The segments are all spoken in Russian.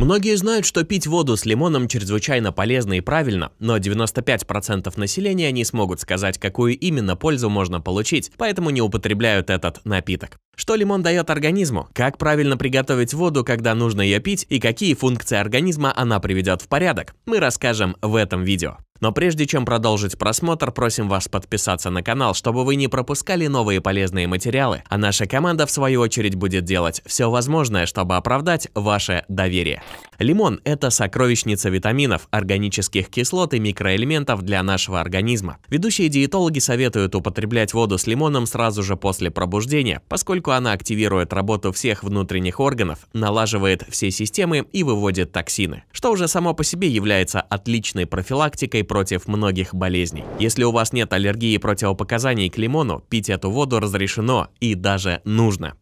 Многие знают, что пить воду с лимоном чрезвычайно полезно и правильно, но 95% населения не смогут сказать, какую именно пользу можно получить, поэтому не употребляют этот напиток. Что лимон дает организму? Как правильно приготовить воду, когда нужно ее пить и какие функции организма она приведет в порядок? Мы расскажем в этом видео. Но прежде чем продолжить просмотр, просим вас подписаться на канал, чтобы вы не пропускали новые полезные материалы, а наша команда в свою очередь будет делать все возможное, чтобы оправдать ваше доверие. Лимон – это сокровищница витаминов, органических кислот и микроэлементов для нашего организма. Ведущие диетологи советуют употреблять воду с лимоном сразу же после пробуждения, поскольку поскольку она активирует работу всех внутренних органов, налаживает все системы и выводит токсины, что уже само по себе является отличной профилактикой против многих болезней. Если у вас нет аллергии и противопоказаний к лимону, пить эту воду разрешено и даже нужно.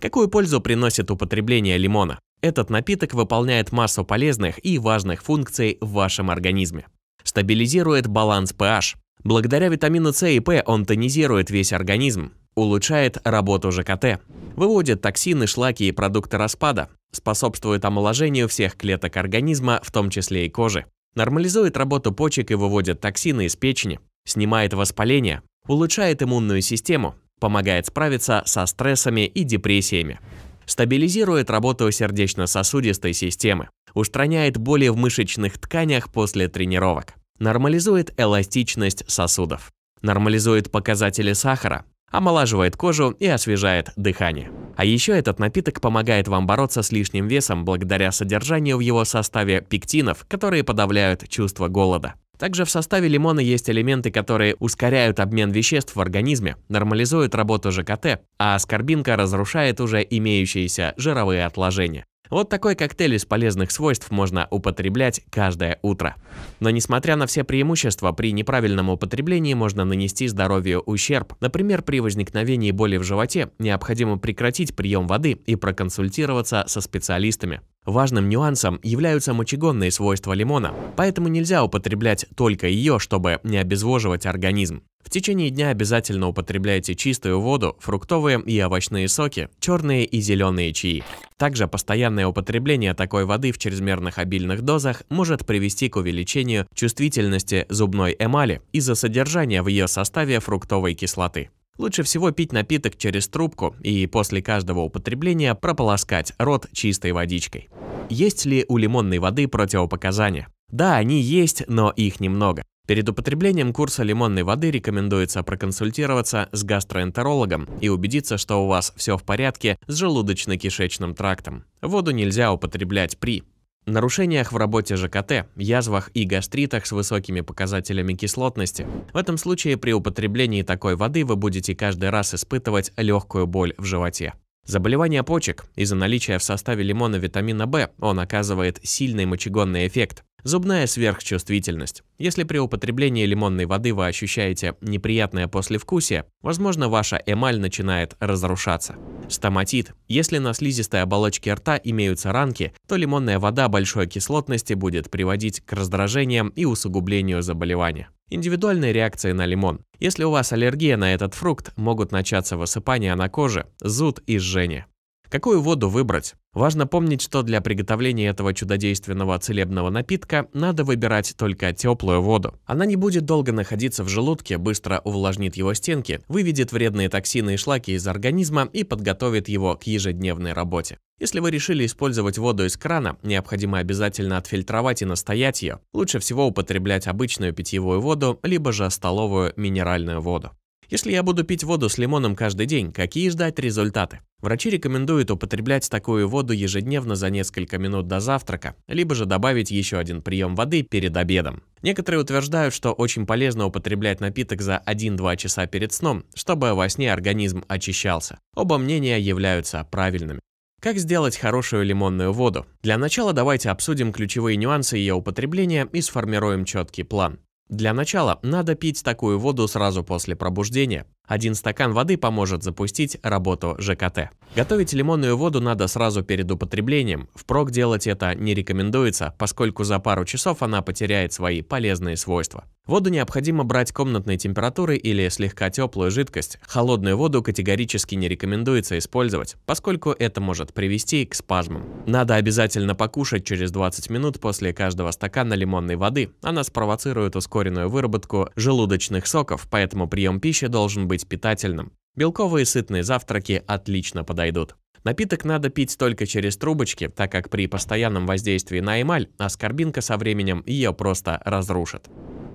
Какую пользу приносит употребление лимона? Этот напиток выполняет массу полезных и важных функций в вашем организме. Стабилизирует баланс pH. Благодаря витамину С и П он тонизирует весь организм, улучшает работу ЖКТ, выводит токсины, шлаки и продукты распада, способствует омоложению всех клеток организма, в том числе и кожи, нормализует работу почек и выводит токсины из печени, снимает воспаление, улучшает иммунную систему, помогает справиться со стрессами и депрессиями, стабилизирует работу сердечно-сосудистой системы, устраняет боли в мышечных тканях после тренировок, нормализует эластичность сосудов, нормализует показатели сахара, омолаживает кожу и освежает дыхание. А еще этот напиток помогает вам бороться с лишним весом благодаря содержанию в его составе пектинов, которые подавляют чувство голода. Также в составе лимона есть элементы, которые ускоряют обмен веществ в организме, нормализуют работу ЖКТ, а аскорбинка разрушает уже имеющиеся жировые отложения. Вот такой коктейль из полезных свойств можно употреблять каждое утро. Но несмотря на все преимущества, при неправильном употреблении можно нанести здоровью ущерб. Например, при возникновении боли в животе необходимо прекратить прием воды и проконсультироваться со специалистами. Важным нюансом являются мочегонные свойства лимона, поэтому нельзя употреблять только ее, чтобы не обезвоживать организм. В течение дня обязательно употребляйте чистую воду, фруктовые и овощные соки, черные и зеленые чаи. Также постоянное употребление такой воды в чрезмерных обильных дозах может привести к увеличению чувствительности зубной эмали из-за содержания в ее составе фруктовой кислоты. Лучше всего пить напиток через трубку и после каждого употребления прополоскать рот чистой водичкой. Есть ли у лимонной воды противопоказания? Да, они есть, но их немного. Перед употреблением курса лимонной воды рекомендуется проконсультироваться с гастроэнтерологом и убедиться, что у вас все в порядке с желудочно-кишечным трактом. Воду нельзя употреблять при нарушениях в работе ЖКТ, язвах и гастритах с высокими показателями кислотности. В этом случае при употреблении такой воды вы будете каждый раз испытывать легкую боль в животе. Заболевание почек. Из-за наличия в составе лимона витамина В он оказывает сильный мочегонный эффект. Зубная сверхчувствительность. Если при употреблении лимонной воды вы ощущаете неприятное послевкусие, возможно, ваша эмаль начинает разрушаться. Стоматит. Если на слизистой оболочке рта имеются ранки, то лимонная вода большой кислотности будет приводить к раздражениям и усугублению заболевания. Индивидуальные реакции на лимон. Если у вас аллергия на этот фрукт, могут начаться высыпания на коже, зуд и жжение. Какую воду выбрать? Важно помнить, что для приготовления этого чудодейственного целебного напитка надо выбирать только теплую воду. Она не будет долго находиться в желудке, быстро увлажнит его стенки, выведет вредные токсины и шлаки из организма и подготовит его к ежедневной работе. Если вы решили использовать воду из крана, необходимо обязательно отфильтровать и настоять ее. Лучше всего употреблять обычную питьевую воду, либо же столовую минеральную воду. Если я буду пить воду с лимоном каждый день, какие ждать результаты? Врачи рекомендуют употреблять такую воду ежедневно за несколько минут до завтрака, либо же добавить еще один прием воды перед обедом. Некоторые утверждают, что очень полезно употреблять напиток за 1-2 часа перед сном, чтобы во сне организм очищался. Оба мнения являются правильными. Как сделать хорошую лимонную воду? Для начала давайте обсудим ключевые нюансы ее употребления и сформируем четкий план. Для начала надо пить такую воду сразу после пробуждения, один стакан воды поможет запустить работу ЖКТ. Готовить лимонную воду надо сразу перед употреблением. Впрок делать это не рекомендуется, поскольку за пару часов она потеряет свои полезные свойства. Воду необходимо брать комнатной температуры или слегка теплую жидкость. Холодную воду категорически не рекомендуется использовать, поскольку это может привести к спазмам. Надо обязательно покушать через 20 минут после каждого стакана лимонной воды. Она спровоцирует ускоренную выработку желудочных соков, поэтому прием пищи должен быть быть питательным. Белковые сытные завтраки отлично подойдут. Напиток надо пить только через трубочки, так как при постоянном воздействии на эмаль аскорбинка со временем ее просто разрушит.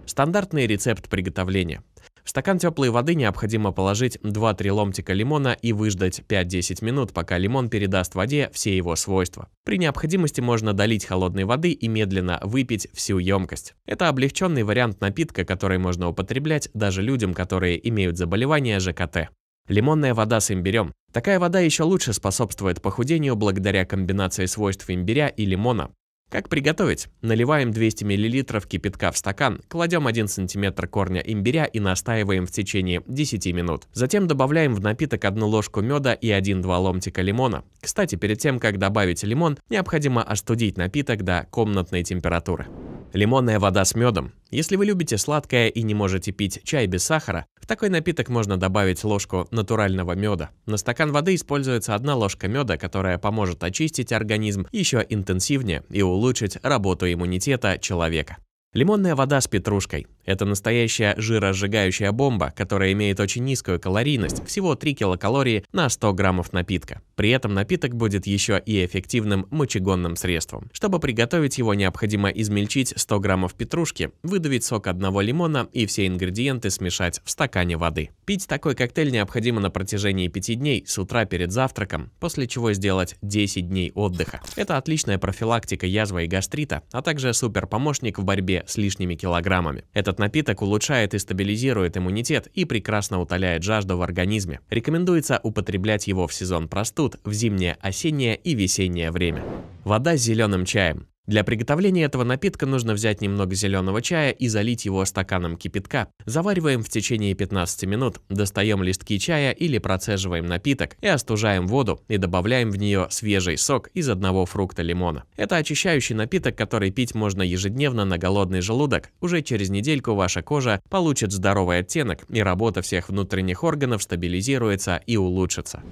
Стандартный рецепт приготовления. В стакан теплой воды необходимо положить 2-3 ломтика лимона и выждать 5-10 минут, пока лимон передаст воде все его свойства. При необходимости можно долить холодной воды и медленно выпить всю емкость. Это облегченный вариант напитка, который можно употреблять даже людям, которые имеют заболевания ЖКТ. Лимонная вода с имбирем. Такая вода еще лучше способствует похудению благодаря комбинации свойств имбиря и лимона. Как приготовить? Наливаем 200 мл кипятка в стакан, кладем 1 см корня имбиря и настаиваем в течение 10 минут. Затем добавляем в напиток 1 ложку меда и 1-2 ломтика лимона. Кстати, перед тем, как добавить лимон, необходимо остудить напиток до комнатной температуры. Лимонная вода с медом. Если вы любите сладкое и не можете пить чай без сахара, в такой напиток можно добавить ложку натурального меда. На стакан воды используется одна ложка меда, которая поможет очистить организм еще интенсивнее и улучшить работу иммунитета человека. Лимонная вода с петрушкой. Это настоящая жиросжигающая бомба, которая имеет очень низкую калорийность, всего 3 килокалории на 100 граммов напитка. При этом напиток будет еще и эффективным мочегонным средством. Чтобы приготовить его, необходимо измельчить 100 граммов петрушки, выдавить сок одного лимона и все ингредиенты смешать в стакане воды. Пить такой коктейль необходимо на протяжении 5 дней с утра перед завтраком, после чего сделать 10 дней отдыха. Это отличная профилактика язвы и гастрита, а также супер помощник в борьбе с лишними килограммами. Этот напиток улучшает и стабилизирует иммунитет и прекрасно утоляет жажду в организме. Рекомендуется употреблять его в сезон простуд, в зимнее, осеннее и весеннее время. Вода с зеленым чаем. Для приготовления этого напитка нужно взять немного зеленого чая и залить его стаканом кипятка. Завариваем в течение 15 минут, достаем листки чая или процеживаем напиток и остужаем воду и добавляем в нее свежий сок из одного фрукта лимона. Это очищающий напиток, который пить можно ежедневно на голодный желудок. Уже через недельку ваша кожа получит здоровый оттенок и работа всех внутренних органов стабилизируется и улучшится.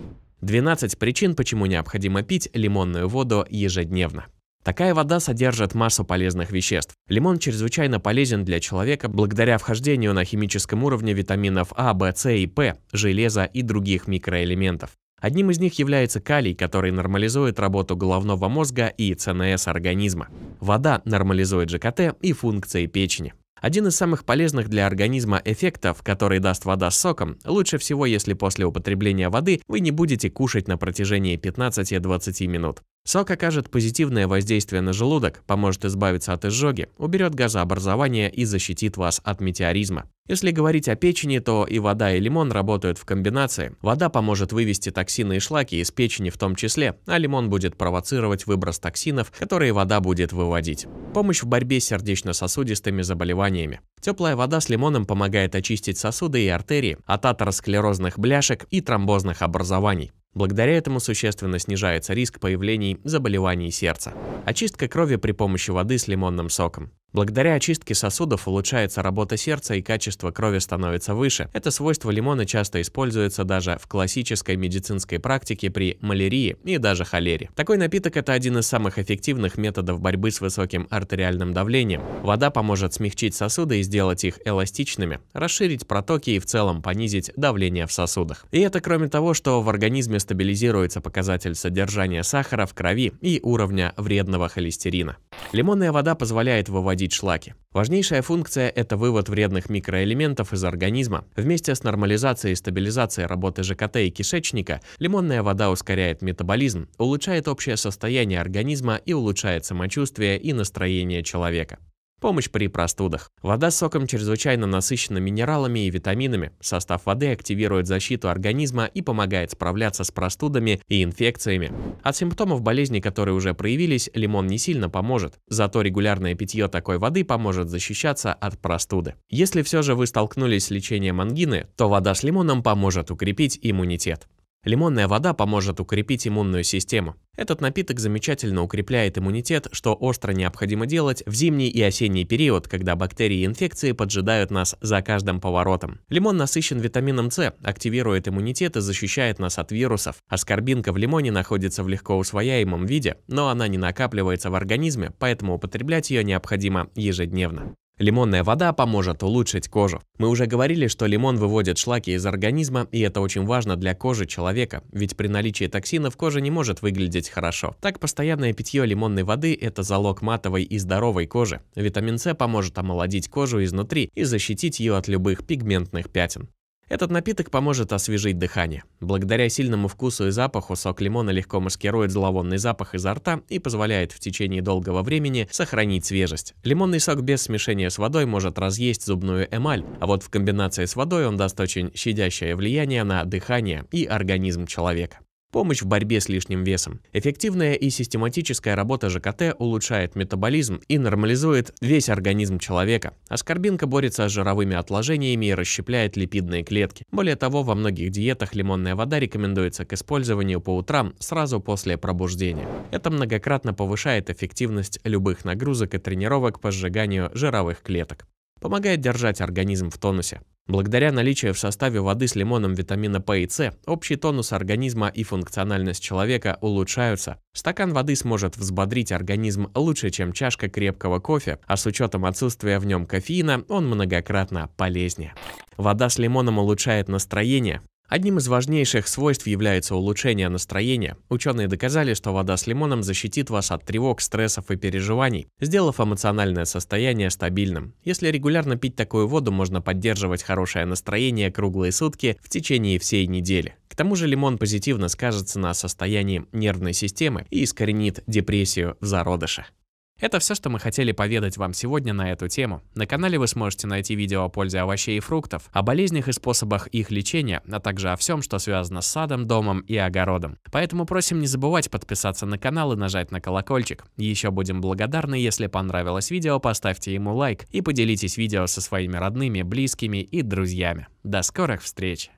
12 причин, почему необходимо пить лимонную воду ежедневно. Такая вода содержит массу полезных веществ. Лимон чрезвычайно полезен для человека благодаря вхождению на химическом уровне витаминов А, В, С и П, железа и других микроэлементов. Одним из них является калий, который нормализует работу головного мозга и ЦНС организма. Вода нормализует ЖКТ и функции печени. Один из самых полезных для организма эффектов, который даст вода с соком, лучше всего, если после употребления воды вы не будете кушать на протяжении 15-20 минут. Сок окажет позитивное воздействие на желудок, поможет избавиться от изжоги, уберет газообразование и защитит вас от метеоризма. Если говорить о печени, то и вода, и лимон работают в комбинации. Вода поможет вывести токсины и шлаки из печени в том числе, а лимон будет провоцировать выброс токсинов, которые вода будет выводить. Помощь в борьбе с сердечно-сосудистыми заболеваниями. Теплая вода с лимоном помогает очистить сосуды и артерии от атеросклерозных бляшек и тромбозных образований. Благодаря этому существенно снижается риск появлений заболеваний сердца. Очистка крови при помощи воды с лимонным соком. Благодаря очистке сосудов улучшается работа сердца и качество крови становится выше. Это свойство лимона часто используется даже в классической медицинской практике при малярии и даже холере. Такой напиток – это один из самых эффективных методов борьбы с высоким артериальным давлением. Вода поможет смягчить сосуды и сделать их эластичными, расширить протоки и в целом понизить давление в сосудах. И это кроме того, что в организме стабилизируется показатель содержания сахара в крови и уровня вредного холестерина. Лимонная вода позволяет выводить выводить шлаки. Важнейшая функция – это вывод вредных микроэлементов из организма. Вместе с нормализацией и стабилизацией работы ЖКТ и кишечника, лимонная вода ускоряет метаболизм, улучшает общее состояние организма и улучшает самочувствие и настроение человека. Помощь при простудах. Вода с соком чрезвычайно насыщена минералами и витаминами. Состав воды активирует защиту организма и помогает справляться с простудами и инфекциями. От симптомов болезни, которые уже проявились, лимон не сильно поможет. Зато регулярное питье такой воды поможет защищаться от простуды. Если все же вы столкнулись с лечением ангины, то вода с лимоном поможет укрепить иммунитет. Лимонная вода поможет укрепить иммунную систему. Этот напиток замечательно укрепляет иммунитет, что остро необходимо делать в зимний и осенний период, когда бактерии и инфекции поджидают нас за каждым поворотом. Лимон насыщен витамином С, активирует иммунитет и защищает нас от вирусов. Аскорбинка в лимоне находится в легко усвояемом виде, но она не накапливается в организме, поэтому употреблять ее необходимо ежедневно. Лимонная вода поможет улучшить кожу. Мы уже говорили, что лимон выводит шлаки из организма, и это очень важно для кожи человека, ведь при наличии токсинов кожа не может выглядеть хорошо. Так, постоянное питье лимонной воды – это залог матовой и здоровой кожи. Витамин С поможет омолодить кожу изнутри и защитить ее от любых пигментных пятен. Этот напиток поможет освежить дыхание. Благодаря сильному вкусу и запаху сок лимона легко маскирует зловонный запах изо рта и позволяет в течение долгого времени сохранить свежесть. Лимонный сок без смешения с водой может разъесть зубную эмаль, а вот в комбинации с водой он даст очень щадящее влияние на дыхание и организм человека помощь в борьбе с лишним весом. Эффективная и систематическая работа ЖКТ улучшает метаболизм и нормализует весь организм человека. Аскорбинка борется с жировыми отложениями и расщепляет липидные клетки. Более того, во многих диетах лимонная вода рекомендуется к использованию по утрам сразу после пробуждения. Это многократно повышает эффективность любых нагрузок и тренировок по сжиганию жировых клеток. Помогает держать организм в тонусе. Благодаря наличию в составе воды с лимоном витамина В и С, общий тонус организма и функциональность человека улучшаются. Стакан воды сможет взбодрить организм лучше, чем чашка крепкого кофе, а с учетом отсутствия в нем кофеина он многократно полезнее. Вода с лимоном улучшает настроение, Одним из важнейших свойств является улучшение настроения. Ученые доказали, что вода с лимоном защитит вас от тревог, стрессов и переживаний, сделав эмоциональное состояние стабильным. Если регулярно пить такую воду, можно поддерживать хорошее настроение круглые сутки в течение всей недели. К тому же лимон позитивно скажется на состоянии нервной системы и искоренит депрессию в зародыше. Это все, что мы хотели поведать вам сегодня на эту тему. На канале вы сможете найти видео о пользе овощей и фруктов, о болезнях и способах их лечения, а также о всем, что связано с садом, домом и огородом. Поэтому просим не забывать подписаться на канал и нажать на колокольчик. Еще будем благодарны, если понравилось видео, поставьте ему лайк и поделитесь видео со своими родными, близкими и друзьями. До скорых встреч!